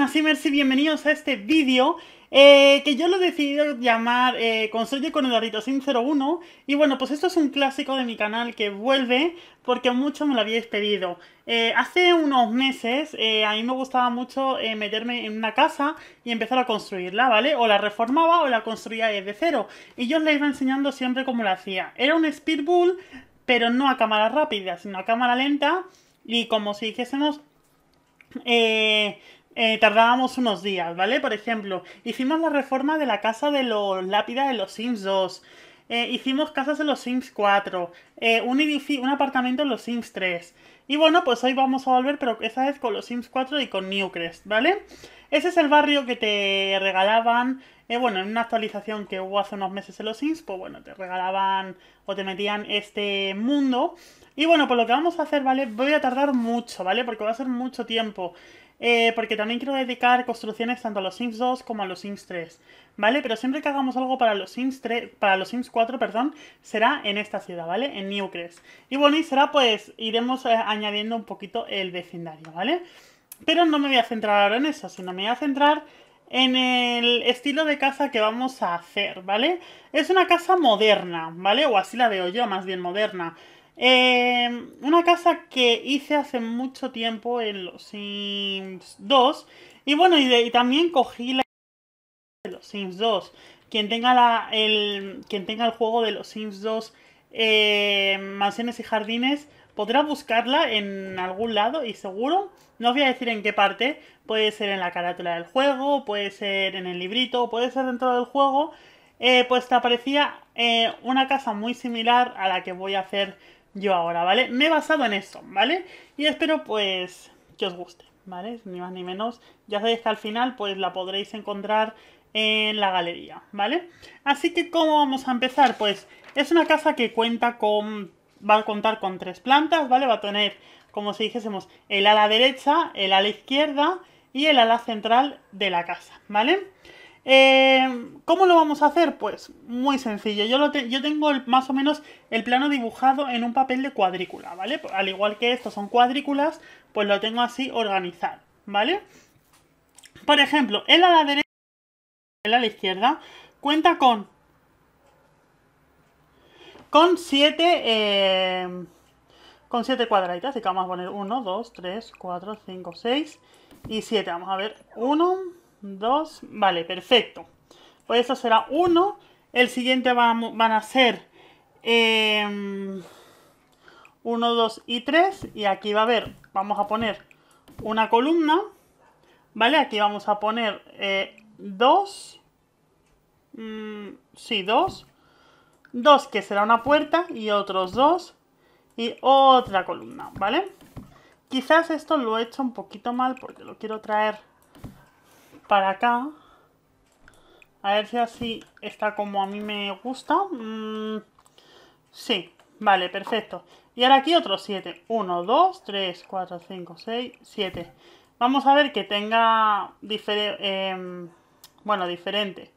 Hola Simmers bienvenidos a este vídeo eh, que yo lo he decidido llamar eh, Construye con el sin 01 y bueno, pues esto es un clásico de mi canal que vuelve porque mucho me lo habíais pedido. Eh, hace unos meses eh, a mí me gustaba mucho meterme en una casa y empezar a construirla, ¿vale? O la reformaba o la construía desde cero y yo os la iba enseñando siempre cómo la hacía. Era un Bull, pero no a cámara rápida, sino a cámara lenta y como si dijésemos... Eh, eh, tardábamos unos días, ¿vale? Por ejemplo, hicimos la reforma de la casa de los lápidas de los Sims 2. Eh, hicimos casas de los Sims 4, eh, un, edificio, un apartamento en los Sims 3. Y bueno, pues hoy vamos a volver, pero esta vez con los Sims 4 y con Newcrest, ¿vale? Ese es el barrio que te regalaban eh, bueno, en una actualización que hubo hace unos meses en los Sims, pues bueno, te regalaban o te metían este mundo. Y bueno, pues lo que vamos a hacer, ¿vale? Voy a tardar mucho, ¿vale? Porque va a ser mucho tiempo. Eh, porque también quiero dedicar construcciones tanto a los Sims 2 como a los Sims 3, ¿vale? Pero siempre que hagamos algo para los Sims 3, para los Sims 4, perdón, será en esta ciudad, ¿vale? En Newcrest. Y bueno, y será pues, iremos eh, añadiendo un poquito el vecindario, ¿vale? Pero no me voy a centrar ahora en eso, sino me voy a centrar en el estilo de casa que vamos a hacer, ¿vale? Es una casa moderna, ¿vale? O así la veo yo, más bien moderna. Em, una casa que hice hace mucho tiempo en Los Sims 2. Y bueno, y, también cogí la de Los Sims 2. Quien tenga, el, quien tenga el juego de Los Sims 2, eh, Mansiones y Jardines, podrá buscarla en algún lado y seguro, no os voy a decir en qué parte, puede ser en la carátula del juego, puede ser en el librito, puede ser dentro del juego, eh, pues te aparecía eh, una casa muy similar a la que voy a hacer yo ahora, ¿vale? Me he basado en eso, ¿vale? Y espero pues que os guste, ¿vale? Ni más ni menos. Ya sabéis que al final pues la podréis encontrar en la galería, ¿vale? Así que ¿cómo vamos a empezar? Pues es una casa que cuenta con va a contar con tres plantas, ¿vale? Va a tener, como si dijésemos, el ala derecha, el ala izquierda y el ala central de la casa, ¿vale? Eh, ¿Cómo lo vamos a hacer? Pues muy sencillo. Yo, lo yo tengo más o menos el plano dibujado en un papel de cuadrícula, ¿vale? Pues, al igual que estos son cuadrículas, pues lo tengo así organizado, ¿vale? Por ejemplo, el ala derecha el ala izquierda cuenta con con 7 eh, con siete cuadraditas, así que vamos a poner 1, 2, 3, 4, 5, 6 y 7. Vamos a ver, 1, 2, vale, perfecto. Pues eso será 1. El siguiente van a ser 1, em, 2 y 3. Y aquí va a haber, vamos a poner una columna, ¿vale? Aquí vamos a poner 2, eh, mm, sí, 2, dos que será una puerta y otros dos y otra columna, ¿vale? Quizás esto lo he hecho un poquito mal porque lo quiero traer para acá. A ver si así está como a mí me gusta. Mm, sí, vale, perfecto. Y ahora aquí otros siete uno dos tres cuatro cinco seis siete Vamos a ver que tenga diferente... Em, bueno, diferente.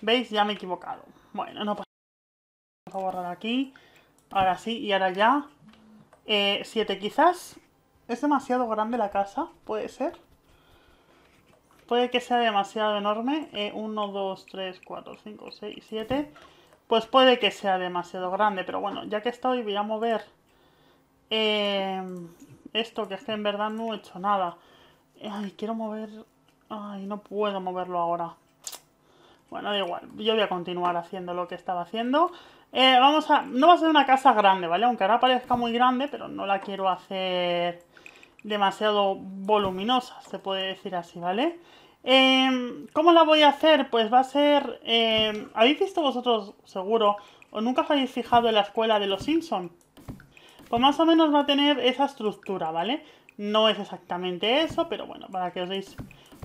¿Veis? Ya me he equivocado. Bueno, no pasa a borrar aquí. Ahora sí y ahora ya. 7 eh, siete quizás. Es demasiado grande la casa, puede ser. Puede que sea demasiado enorme. 1, 2, 3, 4, 5, 6, 7. Pues puede que sea demasiado grande. Pero bueno, ya que estoy voy a mover eh, esto, que es que en verdad no he hecho nada. Ay, quiero mover... Ay, no puedo moverlo ahora. Bueno, da igual. Yo voy a continuar haciendo lo que estaba haciendo. Eh, vamos a... No va a ser una casa grande, ¿vale? Aunque ahora parezca muy grande, pero no la quiero hacer demasiado voluminosa, se puede decir así, ¿vale? Em, ¿Cómo la voy a hacer? Pues va a ser... Em, ¿Habéis visto vosotros, seguro, o nunca os habéis fijado en la escuela de los Simpson? Pues más o menos va a tener esa estructura, ¿vale? No es exactamente eso, pero bueno, para que os deis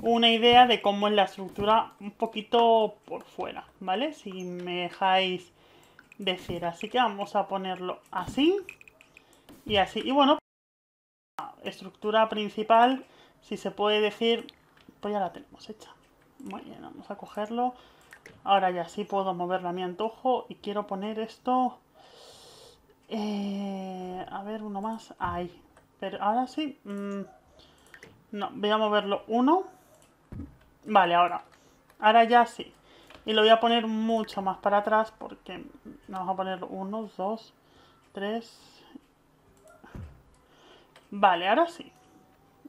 una idea de cómo es la estructura un poquito por fuera, ¿vale? Si me dejáis decir. Así que vamos a ponerlo así y así. Y bueno, la estructura principal, si se puede decir, pues ya la tenemos hecha. Muy bien, vamos a cogerlo. Ahora ya sí puedo moverlo a mi antojo y quiero poner esto... Eh, a ver, uno más. Ahí. Pero ahora sí... Mm, no, voy a moverlo uno. Vale, ahora. Ahora ya sí. Y lo voy a poner mucho más para atrás porque vamos a poner 1, 2, 3. Vale, ahora sí.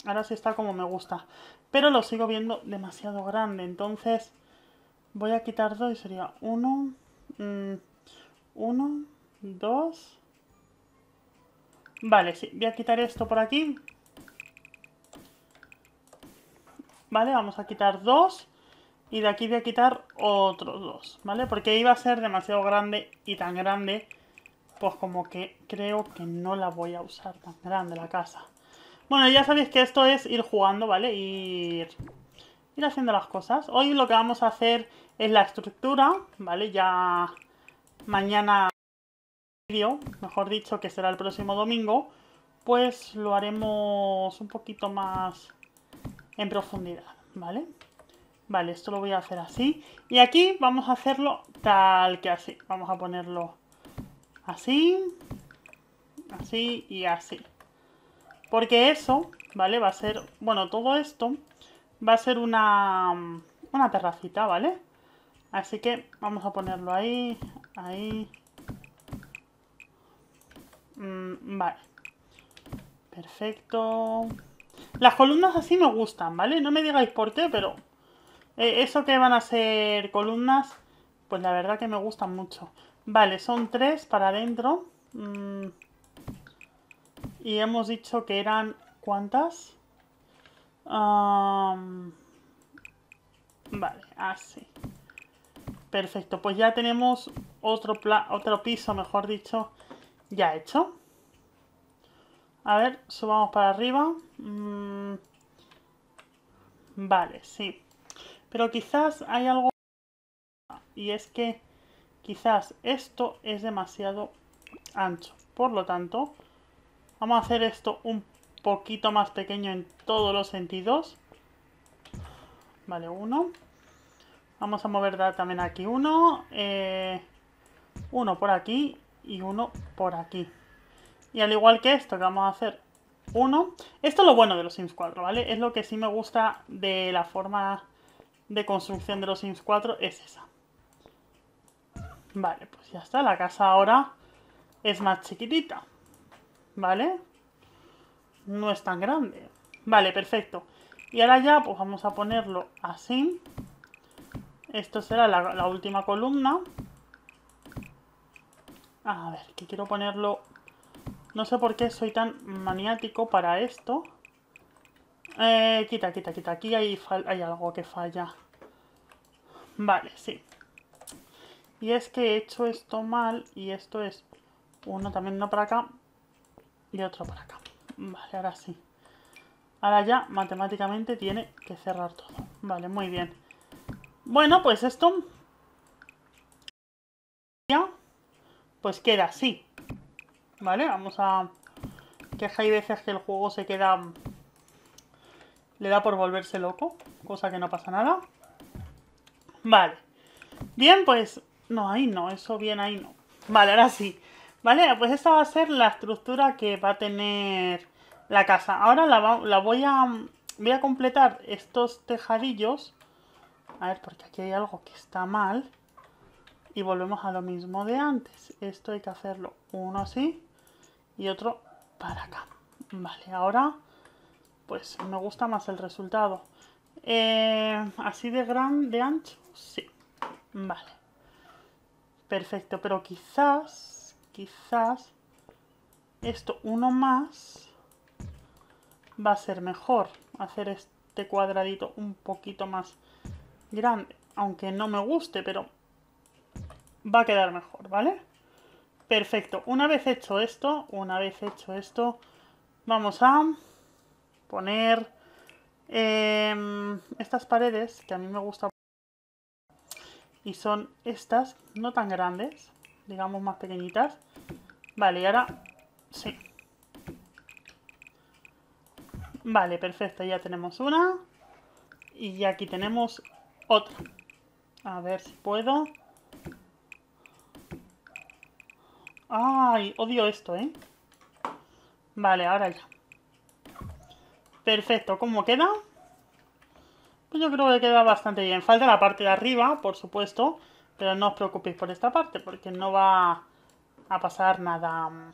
Ahora sí está como me gusta. Pero lo sigo viendo demasiado grande. Entonces voy a quitar dos y sería uno mm, Uno, dos Vale, sí. Voy a quitar esto por aquí. Vale, vamos a quitar dos y de aquí voy a quitar otros dos, ¿vale? Porque iba a ser demasiado grande y tan grande, pues como que creo que no la voy a usar tan grande la casa. Bueno, ya sabéis que esto es ir jugando, ¿vale? Ir, ir haciendo las cosas. Hoy lo que vamos a hacer es la estructura, ¿vale? Ya mañana mejor dicho, que será el próximo domingo, pues lo haremos un poquito más en profundidad, ¿vale? Vale, esto lo voy a hacer así. Y aquí vamos a hacerlo tal que así. Vamos a ponerlo así, así y así. Porque eso, ¿vale? Va a ser, bueno, todo esto va a ser una, una terracita, ¿vale? Así que vamos a ponerlo ahí, ahí. Mm, vale. Perfecto. Las columnas así me gustan, ¿vale? No me digáis por qué, pero e, eso que van a ser columnas, pues la verdad que me gustan mucho. Vale, son tres para adentro. Mm. Y hemos dicho que eran... ¿Cuántas? Vale, así. Perfecto, pues ya tenemos otro, otro piso, mejor dicho, ya hecho. A ver, subamos para arriba. Mm. Vale, sí. Pero quizás hay algo y es que quizás esto es demasiado ancho. Por lo tanto, vamos a hacer esto un poquito más pequeño en todos los sentidos. Vale, uno. Vamos a mover también aquí uno. Eh, uno por aquí y uno por aquí. Y al igual que esto que vamos a hacer uno. Esto es lo bueno de los Sims 4, ¿vale? Es lo que sí me gusta de la forma de construcción de los Sims 4 es esa. Vale, pues ya está. La casa ahora es más chiquitita. ¿Vale? No es tan grande. Vale, perfecto. Y ahora ya, pues vamos a ponerlo así. Esto será la, última columna. A ver, que quiero ponerlo... No sé por qué soy tan maniático para esto. Eh, quita, quita, quita. Aquí hay, algo que falla. Vale, sí. Y es que he hecho esto mal y esto es uno también, no para acá y otro para acá. Vale, ahora sí. Ahora ya matemáticamente tiene que cerrar todo. Vale, muy bien. Bueno, pues esto... Ya, pues queda así. Vale, vamos a... Que hay veces que el juego se queda le da por volverse loco, cosa que no pasa nada. Vale. Bien, pues... No, ahí no, eso bien ahí no. Vale, ahora sí. Vale, pues esta va a ser la estructura que va a tener la casa. Ahora la, la voy a... Voy a completar estos tejadillos. A ver, porque aquí hay algo que está mal. Y volvemos a lo mismo de antes. Esto hay que hacerlo uno así y otro para acá. Vale, ahora pues me gusta más el resultado. Eh, así de grande, de ancho, sí. Vale. Perfecto, pero quizás, quizás, esto uno más va a ser mejor. Hacer este cuadradito un poquito más grande, aunque no me guste, pero va a quedar mejor, ¿vale? Perfecto, una vez hecho esto, una vez hecho esto, vamos a poner em, estas paredes que a mí me gusta y son estas, no tan grandes, digamos más pequeñitas. Vale, y ahora sí. Vale, perfecto, ya tenemos una. Y aquí tenemos otra. A ver si puedo. ¡Ay! Odio esto, ¿eh? Vale, ahora ya perfecto ¿cómo queda. Pues yo creo que queda bastante bien. Falta la parte de arriba, por supuesto, pero no os preocupéis por esta parte porque no va a pasar nada, mm,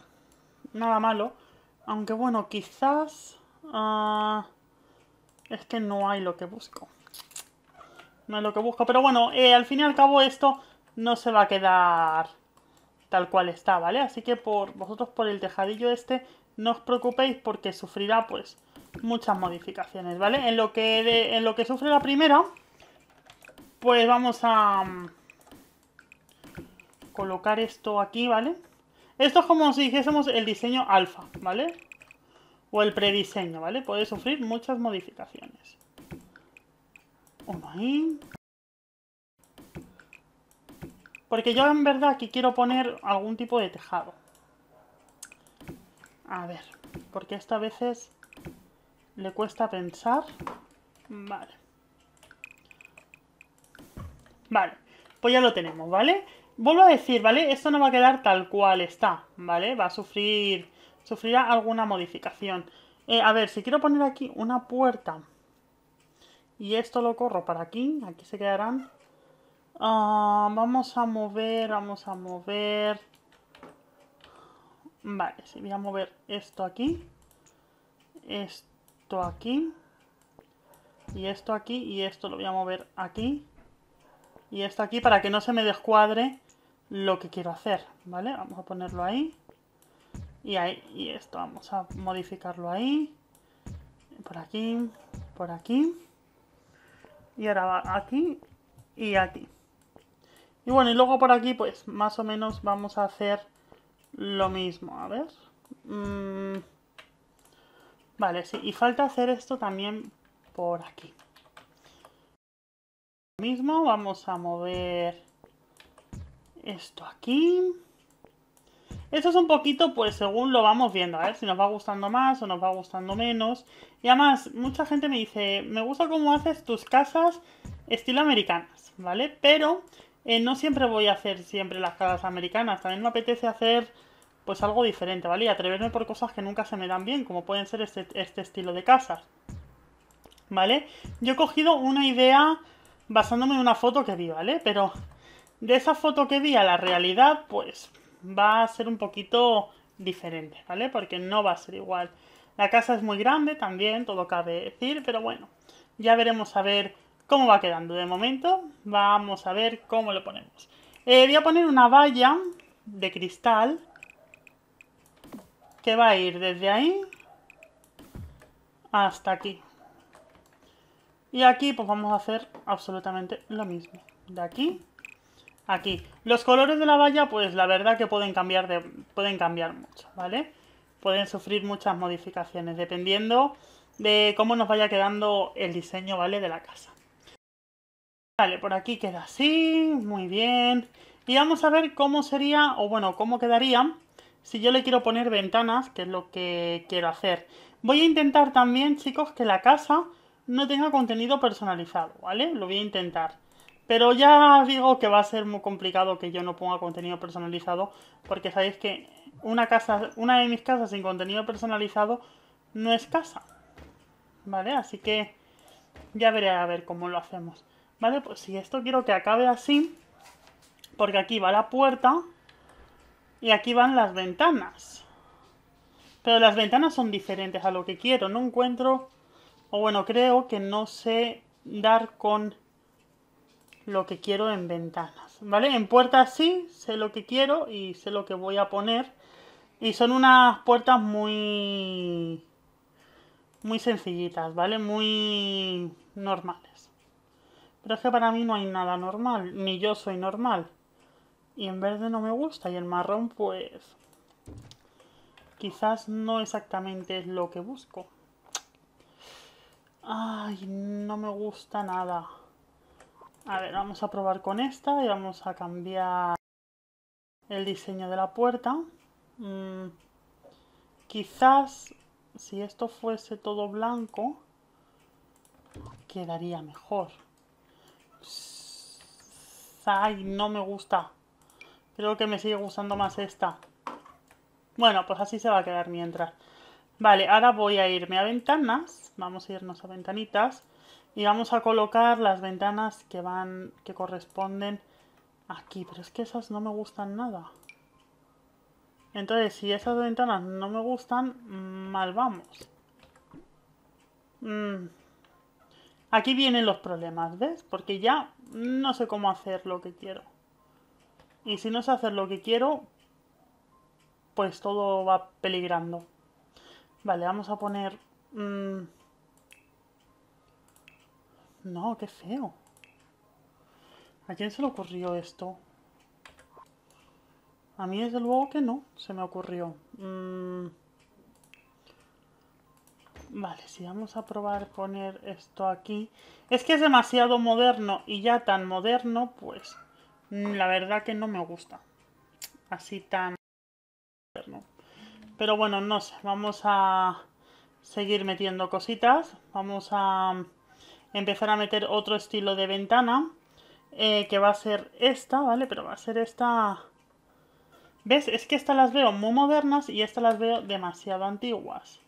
nada malo. Aunque bueno, quizás ah, es que no hay lo que busco. No es lo que busco, pero bueno, eh, al fin y al cabo esto no se va a quedar tal cual está, ¿vale? Así que por vosotros por el tejadillo este no os preocupéis porque sufrirá pues muchas modificaciones, ¿vale? En lo que, en lo que sufre la primera, pues vamos a mm, colocar esto aquí, ¿vale? Esto es como si hiciésemos el diseño alfa, ¿vale? O el prediseño, ¿vale? Puede sufrir muchas modificaciones. Uno ahí. Porque yo en verdad aquí quiero poner algún tipo de tejado. A ver, porque esta a veces le cuesta pensar. Vale. Vale, pues ya lo tenemos, ¿vale? Vuelvo a decir, ¿vale? Esto no va a quedar tal cual está, ¿vale? Va a sufrir, sufrirá alguna modificación. Eh, a ver, si quiero poner aquí una puerta y esto lo corro para aquí, aquí se quedarán. Ah, vamos a mover, vamos a mover. Vale, si voy a mover esto aquí. Esto esto aquí y esto aquí y esto lo voy a mover aquí y esto aquí para que no se me descuadre lo que quiero hacer, ¿vale? Vamos a ponerlo ahí y ahí y esto vamos a modificarlo ahí por aquí, por aquí y ahora va aquí y aquí. Y bueno, y luego por aquí pues más o menos vamos a hacer lo mismo, a ver. Mm, Vale, sí, y falta hacer esto también por aquí. Lo mismo, vamos a mover esto aquí. Esto es un poquito, pues según lo vamos viendo, a ver si nos va gustando más o nos va gustando menos. Y además, mucha gente me dice, me gusta cómo haces tus casas estilo americanas, ¿vale? Pero eh, no siempre voy a hacer siempre las casas americanas, también me apetece hacer pues algo diferente, ¿vale? Y atreverme por cosas que nunca se me dan bien, como pueden ser este, este, estilo de casas, ¿vale? Yo he cogido una idea basándome en una foto que vi, ¿vale? Pero de esa foto que vi a la realidad, pues va a ser un poquito diferente, ¿vale? Porque no va a ser igual. La casa es muy grande también, todo cabe decir, pero bueno, ya veremos a ver cómo va quedando. De momento, vamos a ver cómo lo ponemos. Eh, voy a poner una valla de cristal, que va a ir desde ahí hasta aquí. Y aquí pues vamos a hacer absolutamente lo mismo. De aquí a aquí. Los colores de la valla pues la verdad que pueden cambiar, de, pueden cambiar mucho, ¿vale? Pueden sufrir muchas modificaciones dependiendo de cómo nos vaya quedando el diseño, ¿vale? De la casa. Vale, por aquí queda así, muy bien. Y vamos a ver cómo sería, o bueno, cómo quedaría si yo le quiero poner ventanas, que es lo que quiero hacer. Voy a intentar también, chicos, que la casa no tenga contenido personalizado, ¿vale? Lo voy a intentar. Pero ya digo que va a ser muy complicado que yo no ponga contenido personalizado, porque sabéis que una casa, una de mis casas sin contenido personalizado no es casa. ¿Vale? Así que ya veré a ver cómo lo hacemos. ¿Vale? Pues si esto quiero que acabe así, porque aquí va la puerta, y aquí van las ventanas. Pero las ventanas son diferentes a lo que quiero. No encuentro, o bueno, creo que no sé dar con lo que quiero en ventanas. ¿Vale? En puertas sí, sé lo que quiero y sé lo que voy a poner. Y son unas puertas muy... Muy sencillitas, ¿vale? Muy normales. Pero es que para mí no hay nada normal, ni yo soy normal y en verde no me gusta y el marrón pues quizás no exactamente es lo que busco. Ay, no me gusta nada. A ver, vamos a probar con esta y vamos a cambiar el diseño de la puerta. Mm, quizás si esto fuese todo blanco, quedaría mejor. Ay, no me gusta. Creo que me sigue gustando más esta. Bueno, pues así se va a quedar mientras. Vale, ahora voy a irme a ventanas. Vamos a irnos a ventanitas. Y vamos a colocar las ventanas que van, que corresponden aquí. Pero es que esas no me gustan nada. Entonces, si esas ventanas no me gustan, mal vamos. Mm. Aquí vienen los problemas, ¿ves? Porque ya no sé cómo hacer lo que quiero. Y si no sé hacer lo que quiero, pues todo va peligrando. Vale, vamos a poner... Mm, no, qué feo. ¿A quién se le ocurrió esto? A mí desde luego que no, se me ocurrió. Mm. Vale, si vamos a probar poner esto aquí. Es que es demasiado moderno y ya tan moderno, pues Mm, la verdad que no me gusta. Así tan... Pero bueno, no sé, vamos a seguir metiendo cositas. Vamos a empezar a meter otro estilo de ventana. Eh, que va a ser esta, ¿vale? Pero va a ser esta... ¿Ves? Es que estas las veo muy modernas y estas las veo demasiado antiguas.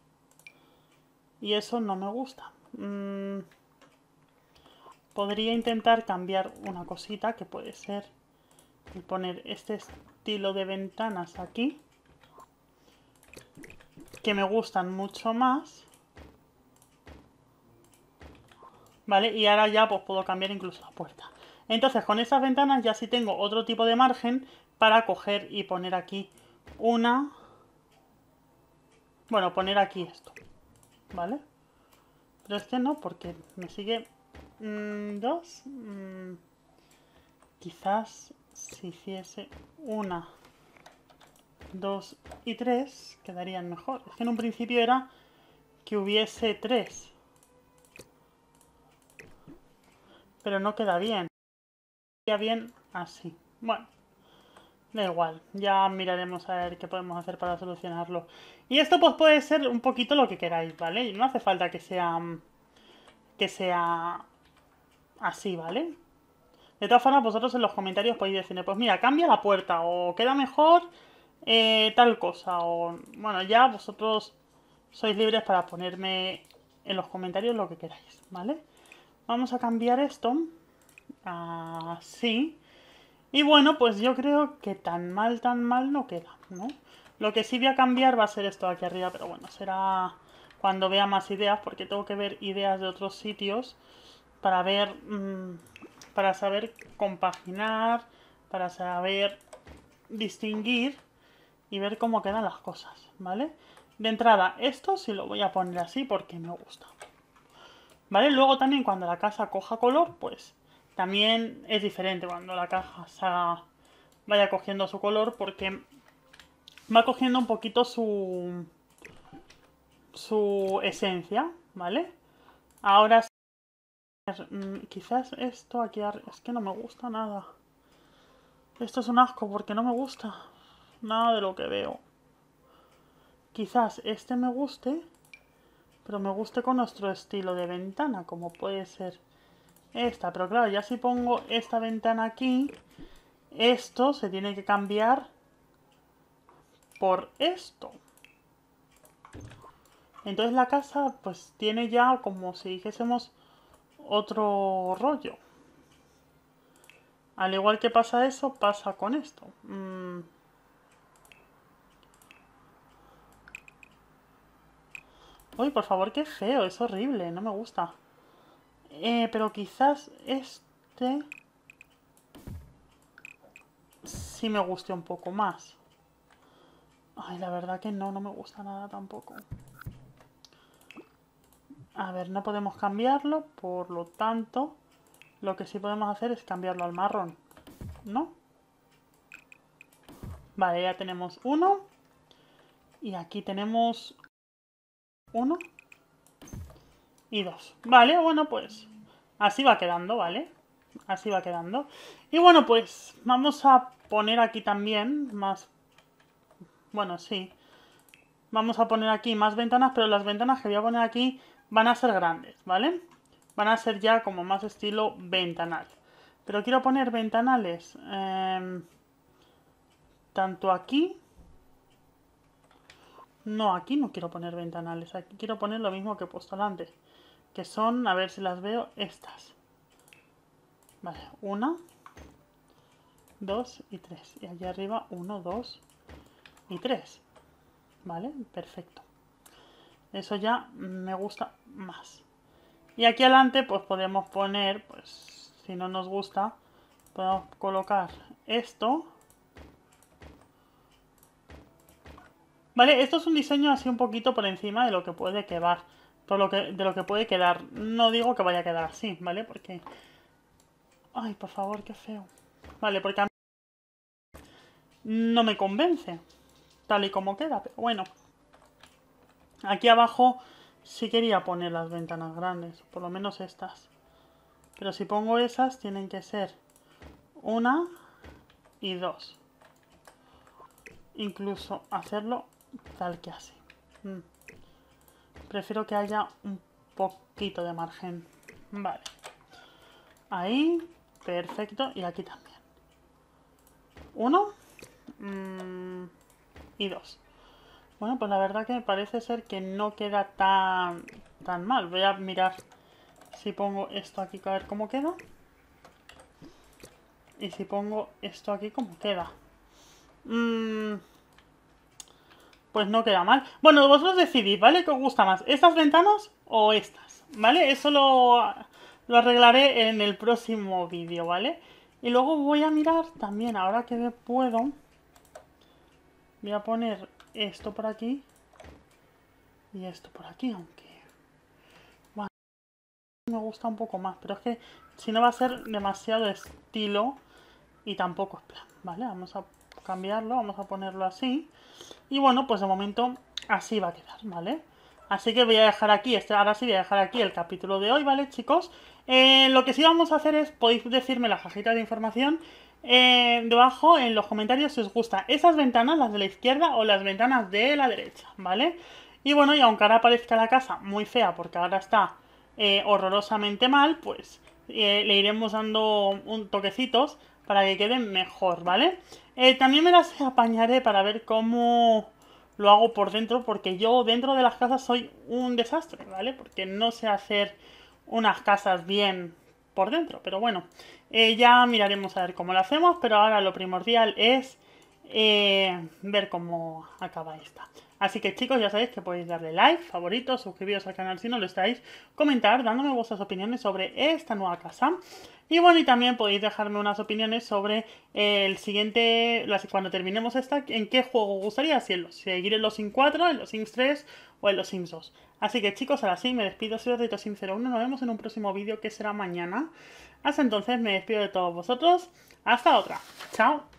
Y eso no me gusta. Mm, podría intentar cambiar una cosita que puede ser y poner este estilo de ventanas aquí que me gustan mucho más ¿vale? Y ahora ya pues puedo cambiar incluso la puerta. Entonces con esas ventanas ya sí tengo otro tipo de margen para coger y poner aquí una... Bueno, poner aquí esto, ¿vale? Pero este no, porque me sigue... Mm, dos... Mm, quizás si hiciese una, dos y tres, quedarían mejor. Es que en un principio era que hubiese tres. Pero no queda bien. Queda bien así. Bueno. Da igual, ya miraremos a ver qué podemos hacer para solucionarlo. Y esto pues puede ser un poquito lo que queráis, ¿vale? No hace falta que sea... que sea así, ¿vale? De todas formas, vosotros en los comentarios podéis decirme, pues mira, cambia la puerta o queda mejor eh, tal cosa. O bueno, ya vosotros sois libres para ponerme en los comentarios lo que queráis, ¿vale? Vamos a cambiar esto. Así. Y bueno, pues yo creo que tan mal, tan mal no queda, ¿no? Lo que sí voy a cambiar va a ser esto aquí arriba, pero bueno, será cuando vea más ideas, porque tengo que ver ideas de otros sitios para ver... Mm, para saber compaginar, para saber distinguir y ver cómo quedan las cosas, ¿vale? De entrada, esto sí lo voy a poner así porque me gusta. ¿Vale? Luego también cuando la casa coja color, pues también es diferente cuando la caja vaya cogiendo su color porque va cogiendo un poquito su, su esencia, ¿vale? Ahora Mm, quizás esto aquí Es que no me gusta nada. Esto es un asco porque no me gusta nada de lo que veo. Quizás este me guste, pero me guste con nuestro estilo de ventana, como puede ser esta. Pero claro, ya si pongo esta ventana aquí, esto se tiene que cambiar por esto. Entonces la casa pues tiene ya como si dijésemos otro rollo. Al igual que pasa eso, pasa con esto. Mm. Uy, por favor, qué feo, es horrible, no me gusta. Eh, pero quizás este... Sí me guste un poco más. Ay, la verdad que no, no me gusta nada tampoco. A ver, no podemos cambiarlo, por lo tanto, lo que sí podemos hacer es cambiarlo al marrón, ¿no? Vale, ya tenemos uno. Y aquí tenemos uno y dos. Vale, bueno, pues así va quedando, ¿vale? Así va quedando. Y bueno, pues vamos a poner aquí también más... Bueno, sí. Vamos a poner aquí más ventanas, pero las ventanas que voy a poner aquí van a ser grandes, ¿vale? Van a ser ya como más estilo ventanal. Pero quiero poner ventanales em, tanto aquí. No, aquí no quiero poner ventanales. Aquí quiero poner lo mismo que he puesto antes. Que son, a ver si las veo, estas. Vale, una, dos y tres. Y allí arriba, uno, dos y tres. ¿Vale? Perfecto. Eso ya me gusta más. Y aquí adelante pues podemos poner, pues si no nos gusta, podemos colocar esto. Vale, esto es un diseño así un poquito por encima de lo que puede quedar. lo que, de lo que puede quedar. No digo que vaya a quedar así, ¿vale? Porque... Ay, por favor, qué feo. Vale, porque a mí no me convence. Tal y como queda, bueno. Aquí abajo sí quería poner las ventanas grandes, por lo menos estas. Pero si pongo esas, tienen que ser una y dos. Incluso hacerlo tal que así. Mm. Prefiero que haya un poquito de margen. Vale. Ahí, perfecto. Y aquí también. Uno mm, y dos. Bueno, pues la verdad que me parece ser que no queda tan, tan mal. Voy a mirar si pongo esto aquí a ver cómo queda. Y si pongo esto aquí, ¿cómo queda? Mm, pues no queda mal. Bueno, vosotros decidís, ¿vale? ¿Qué os gusta más? ¿Estas ventanas o estas? ¿Vale? Eso lo, lo arreglaré en el próximo vídeo, ¿vale? Y luego voy a mirar también, ahora que puedo, voy a poner esto por aquí y esto por aquí, aunque bueno, me gusta un poco más, pero es que si no va a ser demasiado estilo y tampoco es plan, ¿vale? Vamos a cambiarlo, vamos a ponerlo así y bueno, pues de momento así va a quedar, ¿vale? Así que voy a dejar aquí, este, ahora sí voy a dejar aquí el capítulo de hoy, ¿vale, chicos? Eh, lo que sí vamos a hacer es, podéis decirme las cajitas de información eh, debajo en los comentarios si os gusta esas ventanas, las de la izquierda o las ventanas de la derecha, ¿vale? Y bueno, y aunque ahora parezca la casa muy fea porque ahora está eh, horrorosamente mal, pues eh, le iremos dando un toquecitos para que quede mejor, ¿vale? también me las apañaré para ver cómo lo hago por dentro, porque yo dentro de las casas soy un desastre, ¿vale? Porque no sé hacer unas casas bien por dentro, pero bueno, eh, ya miraremos a ver cómo lo hacemos, pero ahora lo primordial es eh, ver cómo acaba esta. Así que chicos, ya sabéis que podéis darle like, favoritos, suscribiros al canal si no lo estáis, comentar, dándome vuestras opiniones sobre esta nueva casa. Y bueno, y también podéis dejarme unas opiniones sobre el siguiente, cuando terminemos esta, en qué juego os gustaría, si en, seguir en los Sims 4, en los Sims 3 o en los Sims 2. Así que chicos, ahora sí, me despido, soy Rito Sim01, nos vemos en un próximo vídeo que será mañana. Hasta entonces me despido de todos vosotros. Hasta otra. Chao.